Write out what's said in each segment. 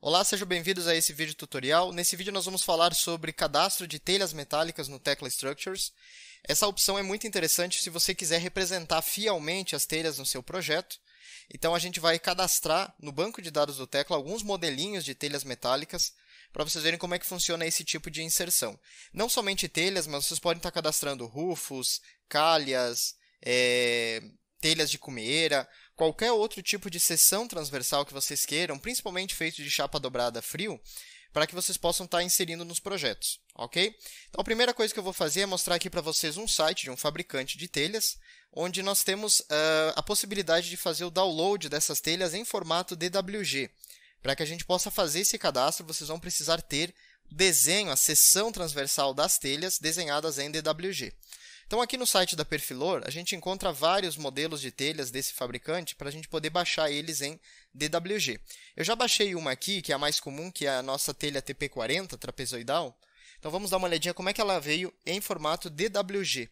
Olá, sejam bem-vindos a esse vídeo tutorial. Nesse vídeo nós vamos falar sobre cadastro de telhas metálicas no Tecla Structures. Essa opção é muito interessante se você quiser representar fielmente as telhas no seu projeto. Então a gente vai cadastrar no banco de dados do Tecla alguns modelinhos de telhas metálicas para vocês verem como é que funciona esse tipo de inserção. Não somente telhas, mas vocês podem estar cadastrando rufos, calhas, é, telhas de cumeira, qualquer outro tipo de seção transversal que vocês queiram, principalmente feito de chapa dobrada frio, para que vocês possam estar tá inserindo nos projetos, ok? Então, a primeira coisa que eu vou fazer é mostrar aqui para vocês um site de um fabricante de telhas, onde nós temos uh, a possibilidade de fazer o download dessas telhas em formato DWG. Para que a gente possa fazer esse cadastro, vocês vão precisar ter o desenho, a seção transversal das telhas desenhadas em DWG. Então, aqui no site da Perfilor, a gente encontra vários modelos de telhas desse fabricante para a gente poder baixar eles em DWG. Eu já baixei uma aqui, que é a mais comum, que é a nossa telha TP40 trapezoidal. Então, vamos dar uma olhadinha como é que ela veio em formato DWG.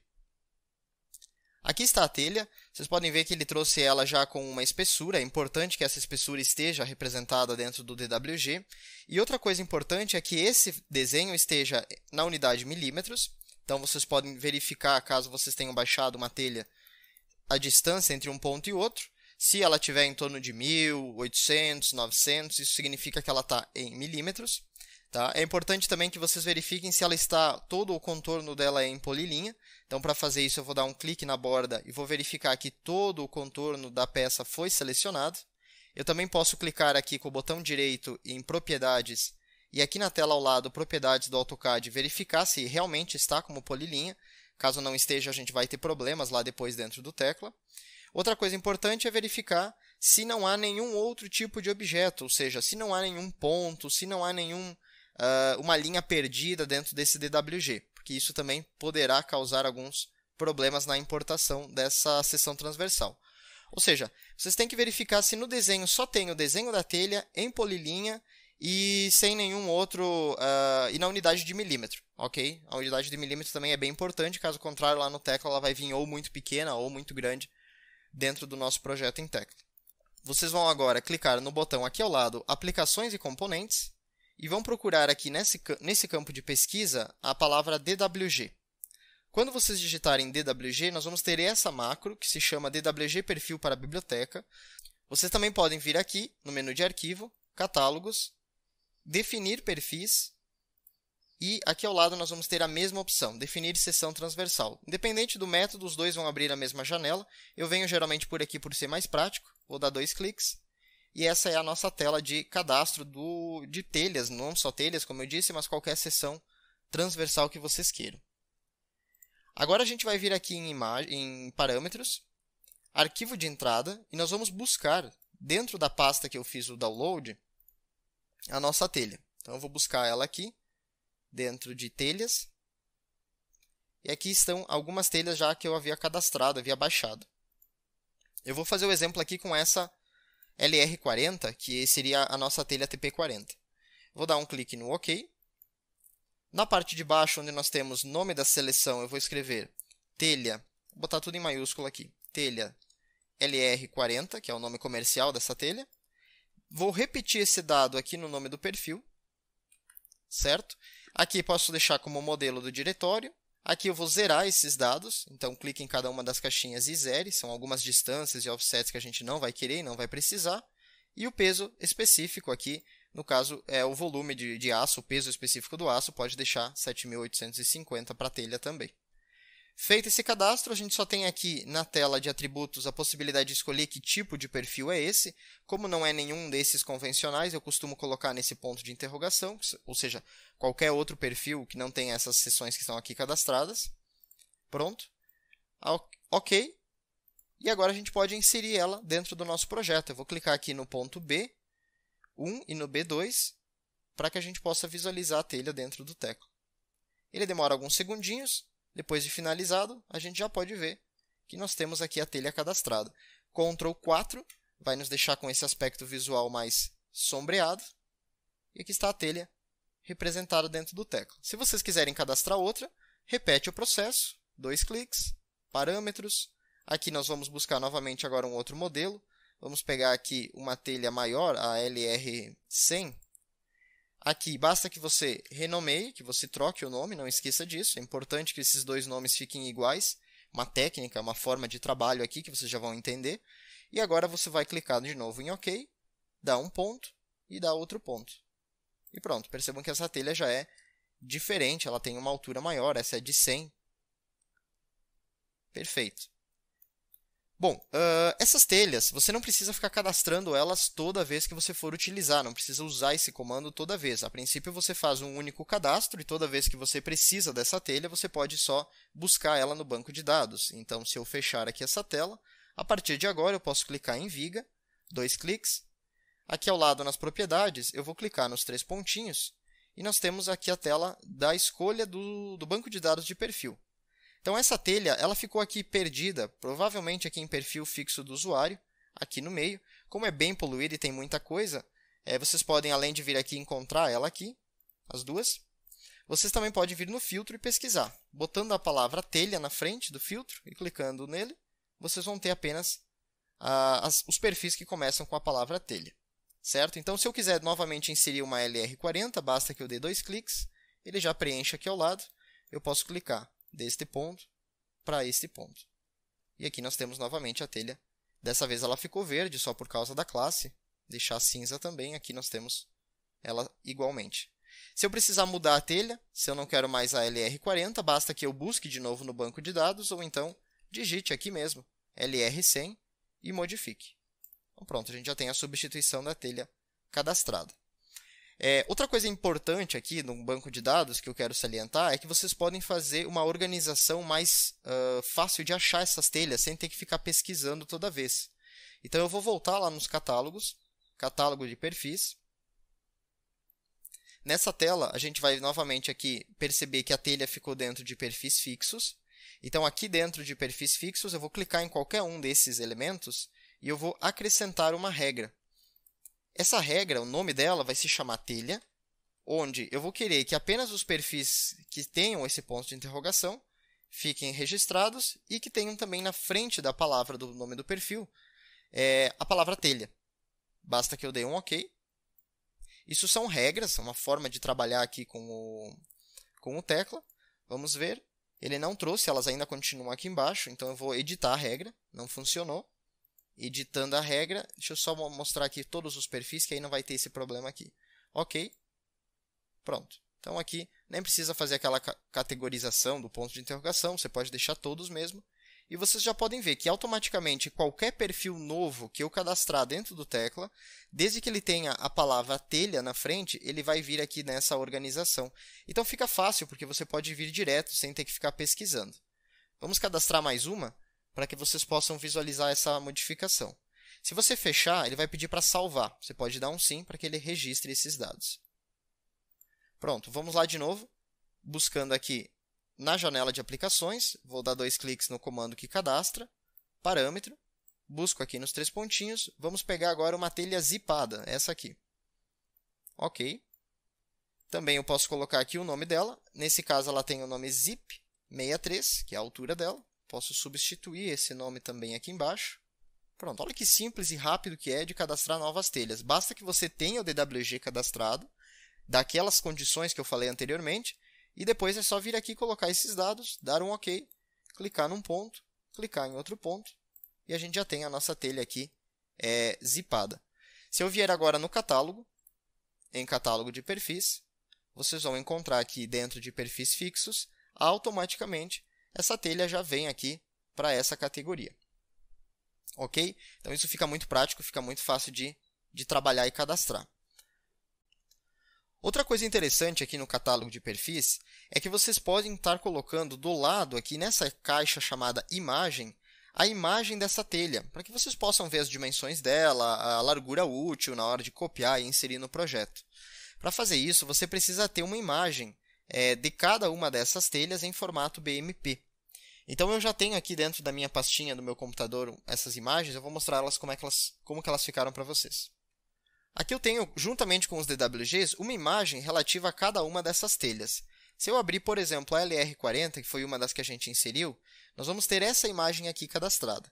Aqui está a telha. Vocês podem ver que ele trouxe ela já com uma espessura. É importante que essa espessura esteja representada dentro do DWG. E outra coisa importante é que esse desenho esteja na unidade milímetros então vocês podem verificar, caso vocês tenham baixado uma telha, a distância entre um ponto e outro. Se ela tiver em torno de 1.800, 900, isso significa que ela está em milímetros. Tá? É importante também que vocês verifiquem se ela está todo o contorno dela é em polilinha. Então, para fazer isso, eu vou dar um clique na borda e vou verificar que todo o contorno da peça foi selecionado. Eu também posso clicar aqui com o botão direito em propriedades e aqui na tela ao lado propriedades do AutoCAD verificar se realmente está como polilinha. Caso não esteja, a gente vai ter problemas lá depois dentro do tecla. Outra coisa importante é verificar se não há nenhum outro tipo de objeto, ou seja, se não há nenhum ponto, se não há nenhum, uh, uma linha perdida dentro desse DWG, porque isso também poderá causar alguns problemas na importação dessa seção transversal. Ou seja, vocês têm que verificar se no desenho só tem o desenho da telha em polilinha e sem nenhum outro. Uh, e na unidade de milímetro, ok? A unidade de milímetro também é bem importante, caso contrário, lá no tecla ela vai vir ou muito pequena ou muito grande dentro do nosso projeto em tecla. Vocês vão agora clicar no botão aqui ao lado Aplicações e Componentes e vão procurar aqui nesse, nesse campo de pesquisa a palavra DWG. Quando vocês digitarem DWG, nós vamos ter essa macro que se chama DWG Perfil para Biblioteca. Vocês também podem vir aqui no menu de arquivo, Catálogos, definir perfis e aqui ao lado nós vamos ter a mesma opção, definir seção transversal. Independente do método, os dois vão abrir a mesma janela. Eu venho geralmente por aqui por ser mais prático, vou dar dois cliques. E essa é a nossa tela de cadastro do, de telhas, não só telhas, como eu disse, mas qualquer seção transversal que vocês queiram. Agora a gente vai vir aqui em, em parâmetros, arquivo de entrada, e nós vamos buscar, dentro da pasta que eu fiz o download, a nossa telha. Então, eu vou buscar ela aqui, dentro de telhas. E aqui estão algumas telhas já que eu havia cadastrado, havia baixado. Eu vou fazer o um exemplo aqui com essa LR40, que seria a nossa telha TP40. Vou dar um clique no OK. Na parte de baixo, onde nós temos nome da seleção, eu vou escrever telha, vou botar tudo em maiúsculo aqui, telha LR40, que é o nome comercial dessa telha. Vou repetir esse dado aqui no nome do perfil, certo? Aqui posso deixar como modelo do diretório. Aqui eu vou zerar esses dados, então clique em cada uma das caixinhas e zere, são algumas distâncias e offsets que a gente não vai querer e não vai precisar. E o peso específico aqui, no caso, é o volume de, de aço, o peso específico do aço, pode deixar 7.850 para a telha também. Feito esse cadastro, a gente só tem aqui na tela de atributos a possibilidade de escolher que tipo de perfil é esse. Como não é nenhum desses convencionais, eu costumo colocar nesse ponto de interrogação, ou seja, qualquer outro perfil que não tenha essas seções que estão aqui cadastradas. Pronto. Ah, ok. E agora a gente pode inserir ela dentro do nosso projeto. Eu vou clicar aqui no ponto B1 e no B2 para que a gente possa visualizar a telha dentro do Teco. Ele demora alguns segundinhos, depois de finalizado, a gente já pode ver que nós temos aqui a telha cadastrada. Ctrl 4 vai nos deixar com esse aspecto visual mais sombreado. E aqui está a telha representada dentro do teclado. Se vocês quiserem cadastrar outra, repete o processo, dois cliques, parâmetros. Aqui nós vamos buscar novamente agora um outro modelo. Vamos pegar aqui uma telha maior, a LR100, Aqui, basta que você renomeie, que você troque o nome, não esqueça disso. É importante que esses dois nomes fiquem iguais. Uma técnica, uma forma de trabalho aqui que vocês já vão entender. E agora você vai clicar de novo em OK, dá um ponto e dá outro ponto. E pronto, percebam que essa telha já é diferente, ela tem uma altura maior, essa é de 100. Perfeito. Bom, uh, essas telhas, você não precisa ficar cadastrando elas toda vez que você for utilizar, não precisa usar esse comando toda vez. A princípio, você faz um único cadastro e toda vez que você precisa dessa telha, você pode só buscar ela no banco de dados. Então, se eu fechar aqui essa tela, a partir de agora eu posso clicar em Viga, dois cliques. Aqui ao lado, nas propriedades, eu vou clicar nos três pontinhos e nós temos aqui a tela da escolha do, do banco de dados de perfil. Então essa telha ela ficou aqui perdida, provavelmente aqui em perfil fixo do usuário, aqui no meio. Como é bem poluída e tem muita coisa, é, vocês podem, além de vir aqui encontrar ela aqui, as duas, vocês também podem vir no filtro e pesquisar. Botando a palavra telha na frente do filtro e clicando nele, vocês vão ter apenas ah, as, os perfis que começam com a palavra telha. Certo? Então, se eu quiser novamente inserir uma LR40, basta que eu dê dois cliques, ele já preenche aqui ao lado, eu posso clicar deste ponto para este ponto. E aqui nós temos novamente a telha. Dessa vez ela ficou verde só por causa da classe. Deixar cinza também, aqui nós temos ela igualmente. Se eu precisar mudar a telha, se eu não quero mais a LR40, basta que eu busque de novo no banco de dados ou então digite aqui mesmo LR100 e modifique. Então, pronto, a gente já tem a substituição da telha cadastrada. É, outra coisa importante aqui no banco de dados que eu quero salientar é que vocês podem fazer uma organização mais uh, fácil de achar essas telhas sem ter que ficar pesquisando toda vez. Então eu vou voltar lá nos catálogos, catálogo de perfis. Nessa tela, a gente vai novamente aqui perceber que a telha ficou dentro de perfis fixos. Então aqui dentro de perfis fixos, eu vou clicar em qualquer um desses elementos e eu vou acrescentar uma regra. Essa regra, o nome dela vai se chamar telha, onde eu vou querer que apenas os perfis que tenham esse ponto de interrogação fiquem registrados e que tenham também na frente da palavra do nome do perfil é, a palavra telha. Basta que eu dê um OK. Isso são regras, é uma forma de trabalhar aqui com o, com o tecla. Vamos ver. Ele não trouxe, elas ainda continuam aqui embaixo, então eu vou editar a regra, não funcionou editando a regra. Deixa eu só mostrar aqui todos os perfis, que aí não vai ter esse problema aqui. Ok. Pronto. Então aqui nem precisa fazer aquela categorização do ponto de interrogação, você pode deixar todos mesmo. E vocês já podem ver que automaticamente qualquer perfil novo que eu cadastrar dentro do Tecla, desde que ele tenha a palavra telha na frente, ele vai vir aqui nessa organização. Então fica fácil, porque você pode vir direto sem ter que ficar pesquisando. Vamos cadastrar mais uma? para que vocês possam visualizar essa modificação. Se você fechar, ele vai pedir para salvar. Você pode dar um sim para que ele registre esses dados. Pronto, vamos lá de novo, buscando aqui na janela de aplicações, vou dar dois cliques no comando que cadastra, parâmetro, busco aqui nos três pontinhos, vamos pegar agora uma telha zipada, essa aqui. Ok. Também eu posso colocar aqui o nome dela, nesse caso ela tem o nome zip63, que é a altura dela. Posso substituir esse nome também aqui embaixo. Pronto, olha que simples e rápido que é de cadastrar novas telhas. Basta que você tenha o DWG cadastrado, daquelas condições que eu falei anteriormente, e depois é só vir aqui colocar esses dados, dar um OK, clicar num ponto, clicar em outro ponto, e a gente já tem a nossa telha aqui é, zipada. Se eu vier agora no catálogo, em catálogo de perfis, vocês vão encontrar aqui dentro de perfis fixos, automaticamente essa telha já vem aqui para essa categoria. Ok? Então isso fica muito prático, fica muito fácil de, de trabalhar e cadastrar. Outra coisa interessante aqui no catálogo de perfis é que vocês podem estar colocando do lado aqui nessa caixa chamada imagem a imagem dessa telha, para que vocês possam ver as dimensões dela, a largura útil na hora de copiar e inserir no projeto. Para fazer isso, você precisa ter uma imagem é, de cada uma dessas telhas em formato BMP. Então eu já tenho aqui dentro da minha pastinha do meu computador essas imagens, eu vou mostrar elas como, é que elas, como que elas ficaram para vocês. Aqui eu tenho, juntamente com os DWGs, uma imagem relativa a cada uma dessas telhas. Se eu abrir, por exemplo, a LR40, que foi uma das que a gente inseriu, nós vamos ter essa imagem aqui cadastrada.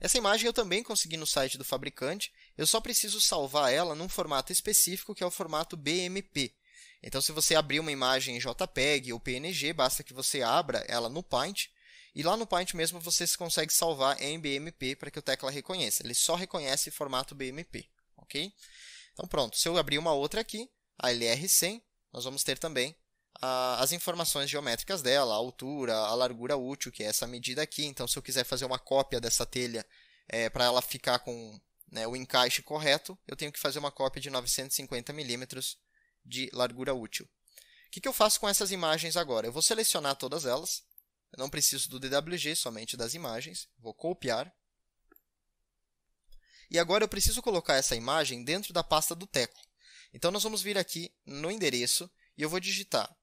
Essa imagem eu também consegui no site do fabricante, eu só preciso salvar ela num formato específico, que é o formato BMP. Então, se você abrir uma imagem em JPEG ou PNG, basta que você abra ela no Paint, e lá no Paint mesmo você consegue salvar em BMP para que o tecla reconheça. Ele só reconhece formato BMP, ok? Então pronto, se eu abrir uma outra aqui, a LR100, nós vamos ter também as informações geométricas dela, a altura, a largura útil, que é essa medida aqui. Então se eu quiser fazer uma cópia dessa telha é, para ela ficar com né, o encaixe correto, eu tenho que fazer uma cópia de 950 milímetros de largura útil. O que, que eu faço com essas imagens agora? Eu vou selecionar todas elas, eu não preciso do DWG, somente das imagens. Vou copiar. E agora eu preciso colocar essa imagem dentro da pasta do teco. Então nós vamos vir aqui no endereço e eu vou digitar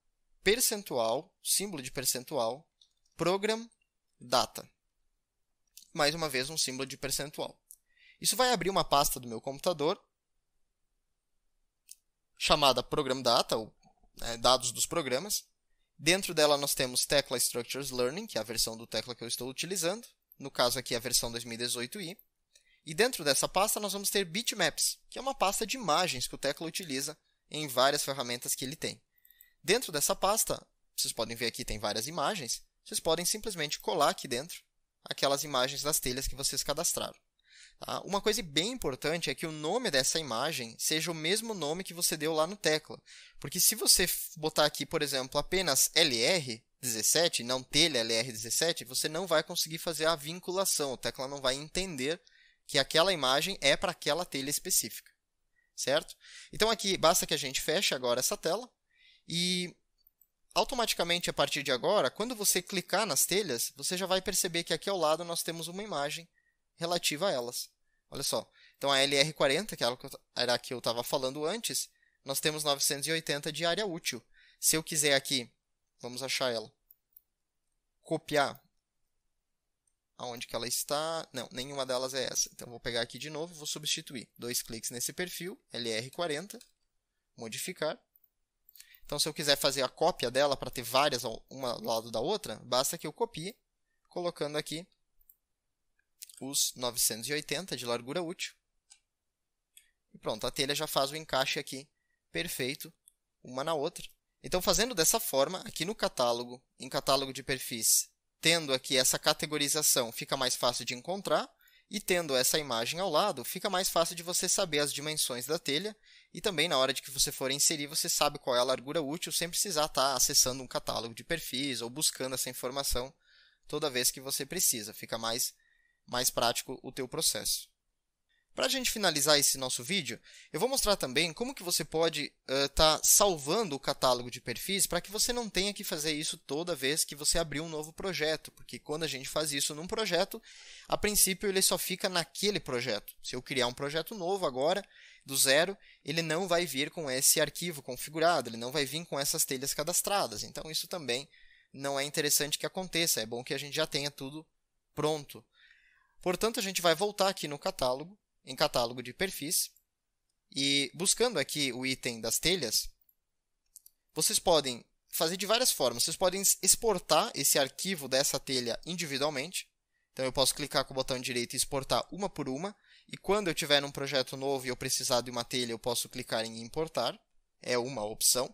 percentual, símbolo de percentual, program data. Mais uma vez um símbolo de percentual. Isso vai abrir uma pasta do meu computador chamada program data, ou né, dados dos programas. Dentro dela nós temos Tecla Structures Learning, que é a versão do Tecla que eu estou utilizando, no caso aqui a versão 2018i. E dentro dessa pasta nós vamos ter Bitmaps, que é uma pasta de imagens que o Tecla utiliza em várias ferramentas que ele tem. Dentro dessa pasta, vocês podem ver aqui tem várias imagens, vocês podem simplesmente colar aqui dentro aquelas imagens das telhas que vocês cadastraram. Ah, uma coisa bem importante é que o nome dessa imagem seja o mesmo nome que você deu lá no tecla. Porque se você botar aqui, por exemplo, apenas LR, 17, não telha LR17, você não vai conseguir fazer a vinculação. O tecla não vai entender que aquela imagem é para aquela telha específica. Certo? Então aqui basta que a gente feche agora essa tela e automaticamente a partir de agora, quando você clicar nas telhas, você já vai perceber que aqui ao lado nós temos uma imagem relativa a elas. Olha só. Então, a LR40, que era a que eu estava falando antes, nós temos 980 de área útil. Se eu quiser aqui, vamos achar ela, copiar aonde que ela está. Não, nenhuma delas é essa. Então, vou pegar aqui de novo e vou substituir. Dois cliques nesse perfil, LR40, modificar. Então, se eu quiser fazer a cópia dela para ter várias uma do lado da outra, basta que eu copie, colocando aqui os 980 de largura útil. E pronto, a telha já faz o encaixe aqui perfeito uma na outra. Então, fazendo dessa forma, aqui no catálogo, em catálogo de perfis, tendo aqui essa categorização, fica mais fácil de encontrar, e tendo essa imagem ao lado, fica mais fácil de você saber as dimensões da telha, e também na hora de que você for inserir, você sabe qual é a largura útil, sem precisar estar tá acessando um catálogo de perfis ou buscando essa informação toda vez que você precisa. Fica mais mais prático o teu processo. Para a gente finalizar esse nosso vídeo, eu vou mostrar também como que você pode estar uh, tá salvando o catálogo de perfis para que você não tenha que fazer isso toda vez que você abrir um novo projeto, porque quando a gente faz isso num projeto, a princípio ele só fica naquele projeto. Se eu criar um projeto novo agora, do zero, ele não vai vir com esse arquivo configurado, ele não vai vir com essas telhas cadastradas. Então isso também não é interessante que aconteça, é bom que a gente já tenha tudo pronto Portanto, a gente vai voltar aqui no catálogo, em catálogo de perfis, e buscando aqui o item das telhas, vocês podem fazer de várias formas. Vocês podem exportar esse arquivo dessa telha individualmente. Então, eu posso clicar com o botão direito e exportar uma por uma. E quando eu tiver um projeto novo e eu precisar de uma telha, eu posso clicar em importar. É uma opção.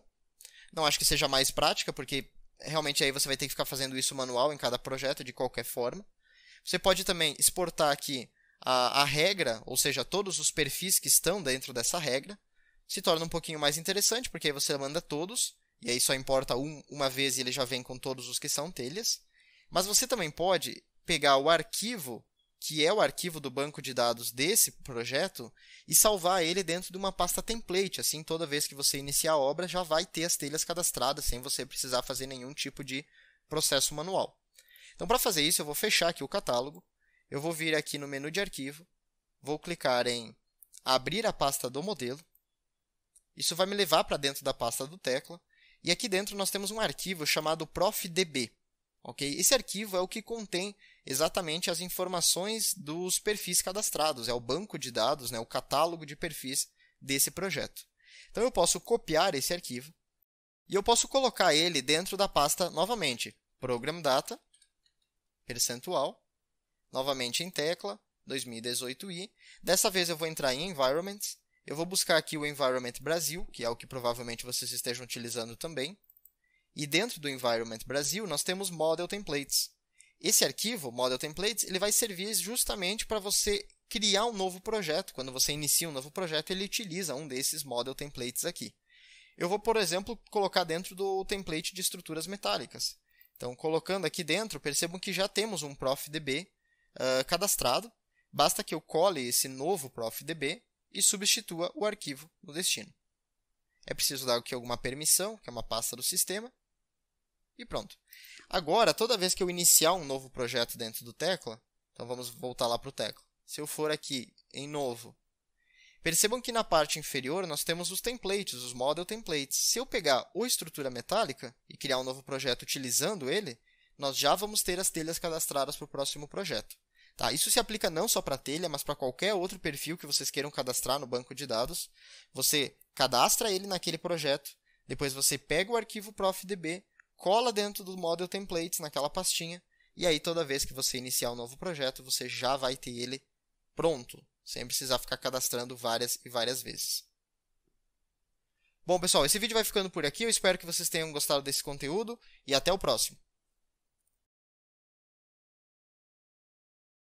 Não acho que seja mais prática, porque realmente aí você vai ter que ficar fazendo isso manual em cada projeto, de qualquer forma. Você pode também exportar aqui a, a regra, ou seja, todos os perfis que estão dentro dessa regra. Se torna um pouquinho mais interessante, porque aí você manda todos, e aí só importa um, uma vez e ele já vem com todos os que são telhas. Mas você também pode pegar o arquivo, que é o arquivo do banco de dados desse projeto, e salvar ele dentro de uma pasta template. Assim, toda vez que você iniciar a obra, já vai ter as telhas cadastradas, sem você precisar fazer nenhum tipo de processo manual. Então, para fazer isso, eu vou fechar aqui o catálogo, eu vou vir aqui no menu de arquivo, vou clicar em abrir a pasta do modelo. Isso vai me levar para dentro da pasta do Tecla. E aqui dentro nós temos um arquivo chamado profdb. Okay? Esse arquivo é o que contém exatamente as informações dos perfis cadastrados, é o banco de dados, né, o catálogo de perfis desse projeto. Então eu posso copiar esse arquivo e eu posso colocar ele dentro da pasta novamente, Program Data, percentual, novamente em tecla, 2018i. Dessa vez eu vou entrar em environments, eu vou buscar aqui o environment Brasil, que é o que provavelmente vocês estejam utilizando também. E dentro do environment Brasil, nós temos model templates. Esse arquivo, model templates, ele vai servir justamente para você criar um novo projeto. Quando você inicia um novo projeto, ele utiliza um desses model templates aqui. Eu vou, por exemplo, colocar dentro do template de estruturas metálicas. Então, colocando aqui dentro, percebam que já temos um profdb uh, ah, cadastrado. Basta que eu cole esse novo profdb e substitua o arquivo no destino. É preciso dar aqui alguma permissão, que é uma pasta do sistema, e pronto. Agora, toda vez que eu iniciar um novo projeto dentro do Tecla, então vamos voltar lá para o Tecla. Se eu for aqui em Novo, Percebam que na parte inferior nós temos os templates, os model templates. Se eu pegar o estrutura metálica e criar um novo projeto utilizando ele, nós já vamos ter as telhas cadastradas para o próximo projeto. Tá? Isso se aplica não só para a telha, mas para qualquer outro perfil que vocês queiram cadastrar no banco de dados. Você cadastra ele naquele projeto, depois você pega o arquivo profdb, cola dentro do model templates naquela pastinha, e aí toda vez que você iniciar um novo projeto, você já vai ter ele pronto sem precisar ficar cadastrando várias e várias vezes. Bom, pessoal, esse vídeo vai ficando por aqui. Eu espero que vocês tenham gostado desse conteúdo e até o próximo.